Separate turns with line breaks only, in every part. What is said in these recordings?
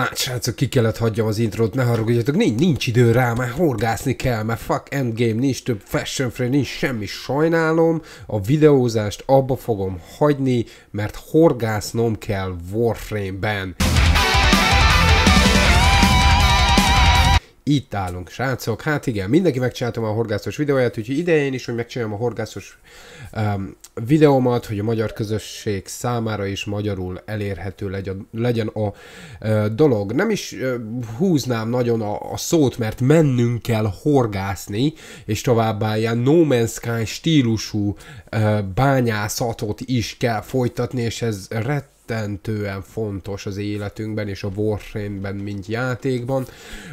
Hát srácok, ki kellett hagyjam az intrót, ne haragudjatok, nincs, nincs idő rá, mert horgászni kell, mert fuck endgame, nincs több fashion frame, nincs semmi, sajnálom, a videózást abba fogom hagyni, mert horgásznom kell Warframe-ben. itt állunk, srácok. Hát igen, mindenki megcsináltam a horgászos videóját, úgyhogy idején is, hogy megcsináljam a horgászos um, videómat, hogy a magyar közösség számára is magyarul elérhető legyen, legyen a uh, dolog. Nem is uh, húznám nagyon a, a szót, mert mennünk kell horgászni, és továbbá ilyen No Man's Sky stílusú uh, bányászatot is kell folytatni, és ez rett rettentően fontos az életünkben és a Warframe-ben, mint játékban,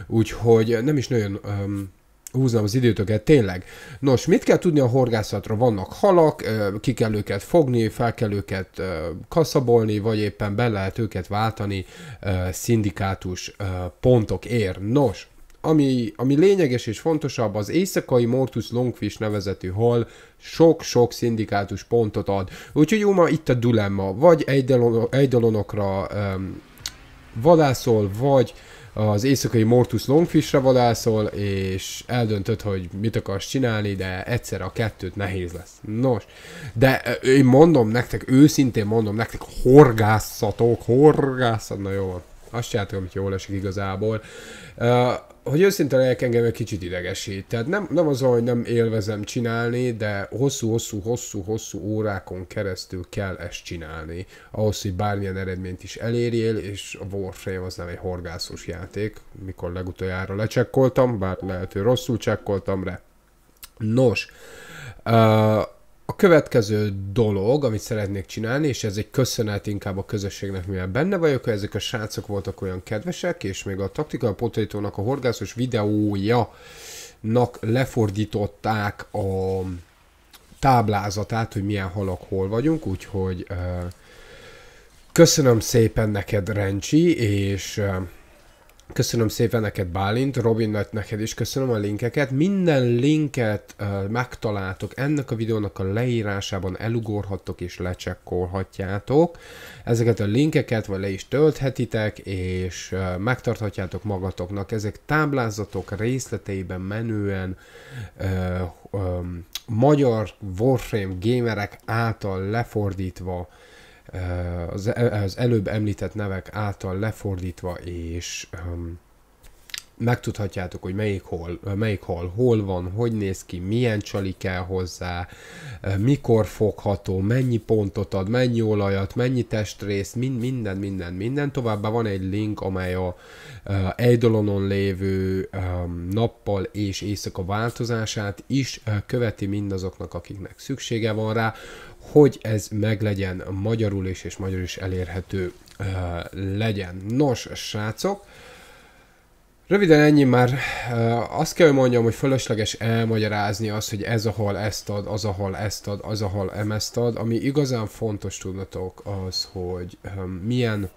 úgyhogy nem is nagyon um, húzom az időtöket, tényleg. Nos, mit kell tudni a horgászatra? Vannak halak, ki kell őket fogni, fel kell őket kaszabolni, vagy éppen be lehet őket váltani szindikátus pontokért. Nos, ami, ami lényeges és fontosabb, az éjszakai Mortus Longfish nevezetű hal sok-sok szindikátus pontot ad. Úgyhogy Uma itt a dilemma, vagy ejdalon, ejdalonokra um, vadászol, vagy az éjszakai Mortus longfishre vadászol, és eldöntöd, hogy mit akarsz csinálni, de egyszer a kettőt nehéz lesz. Nos, de én mondom nektek, őszintén mondom nektek, horgászatok, horgászat, na jó, azt csináltok, amit jól esik igazából. Uh, hogy őszinte legyek, engem egy kicsit idegesít. Tehát nem, nem az, hogy nem élvezem csinálni, de hosszú-hosszú-hosszú-hosszú órákon keresztül kell ezt csinálni. Ahhoz, hogy bármilyen eredményt is elérjél, és a Warframe az nem egy horgászos játék, mikor legutoljára lecsekkoltam, bár lehet, hogy rosszul csekkoltam rá. Nos, uh, következő dolog, amit szeretnék csinálni, és ez egy köszönet inkább a közösségnek, mivel benne vagyok, hogy ezek a srácok voltak olyan kedvesek, és még a taktikai potatónak a horgászos videója nak lefordították a táblázatát, hogy milyen halak hol vagyunk, úgyhogy köszönöm szépen neked, Rencsi, és Köszönöm szépen neked Bálint, Robin nagy neked is köszönöm a linkeket. Minden linket uh, megtaláltok ennek a videónak a leírásában, elugorhattok és lecsekkolhatjátok. Ezeket a linkeket vagy le is tölthetitek, és uh, megtarthatjátok magatoknak. Ezek táblázatok részleteiben menően uh, um, magyar Warframe gamerek által lefordítva uh, E, az előbb említett nevek által lefordítva és megtudhatjátok, hogy melyik hol, melyik hol, hol van, hogy néz ki, milyen csali kell hozzá, eh, mikor fogható, mennyi pontot ad, mennyi olajat, mennyi testrészt, mind, minden, minden, minden. Továbbá van egy link, amely a eh, Eidolonon lévő ehm, nappal és éjszaka változását is eh, követi mindazoknak, akiknek szüksége van rá, hogy ez meglegyen magyarul és, és magyar is elérhető legyen. Nos, srácok, Röviden ennyi már. Eh, azt kell, hogy mondjam, hogy fölösleges elmagyarázni azt, hogy ez ahol ezt ad, az ahol ezt ad, az ahol emezt ad. Ami igazán fontos tudnatok az, hogy ehm, milyen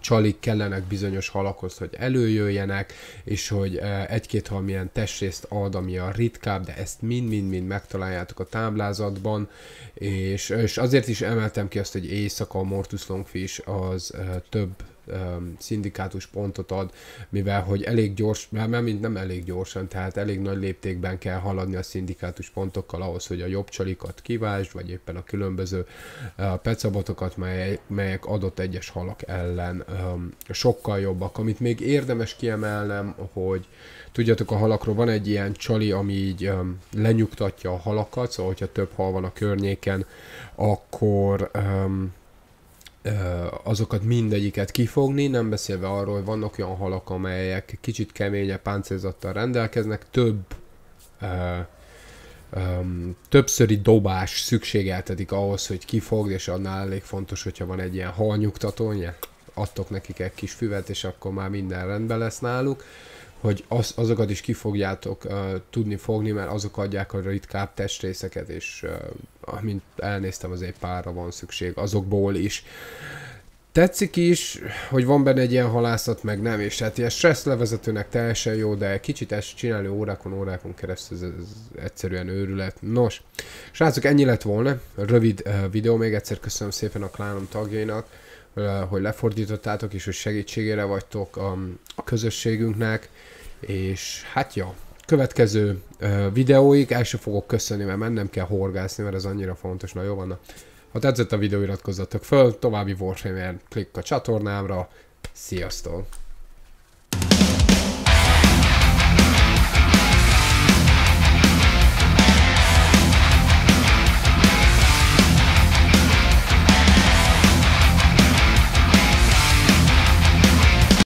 csalik kellenek bizonyos halakhoz, hogy előjöjjenek, és hogy eh, egy-két hal milyen testrészt ad, ami a ritkább, de ezt mind-mind-mind megtaláljátok a táblázatban, és, és azért is emeltem ki azt, hogy éjszaka a Mortus Longfish az eh, több Um, szindikátus pontot ad, mivel hogy elég gyors, mert nem, nem elég gyorsan, tehát elég nagy léptékben kell haladni a szindikátus pontokkal ahhoz, hogy a jobb csalikat kivásd, vagy éppen a különböző uh, pecabatokat, melyek adott egyes halak ellen um, sokkal jobbak. Amit még érdemes kiemelnem, hogy tudjátok, a halakról van egy ilyen csali, ami így um, lenyugtatja a halakat, szóval hogyha több hal van a környéken, akkor azokat mindegyiket kifogni, nem beszélve arról, hogy vannak olyan halak, amelyek kicsit keményebb páncélzattal rendelkeznek, több ö, többszöri dobás szükségeltetik ahhoz, hogy kifogd, és annál elég fontos, hogyha van egy ilyen halnyugtatónja, adtok nekik egy kis füvet, és akkor már minden rendben lesz náluk. Ö, hogy az, azokat is ki fogjátok uh, tudni fogni, mert azok adják a ritkább testrészeket, és uh, amint elnéztem, azért párra van szükség azokból is. Tetszik is, hogy van benne egy ilyen halászat, meg nem, és hát ilyen stressz levezetőnek teljesen jó, de kicsit ezt csinálni órákon, órákon keresztül, ez, ez egyszerűen őrület. Nos, srácok, ennyi lett volna, rövid uh, videó, még egyszer köszönöm szépen a klánom tagjainak, hogy lefordítottátok, és hogy segítségére vagytok a, a közösségünknek, és hát ja, következő videóig el sem fogok köszönni, mert mennem kell horgászni, mert ez annyira fontos, na jó van. Ha tetszett a videó, iratkozzatok föl, további Warframe-en klikk a csatornámra, sziasztok!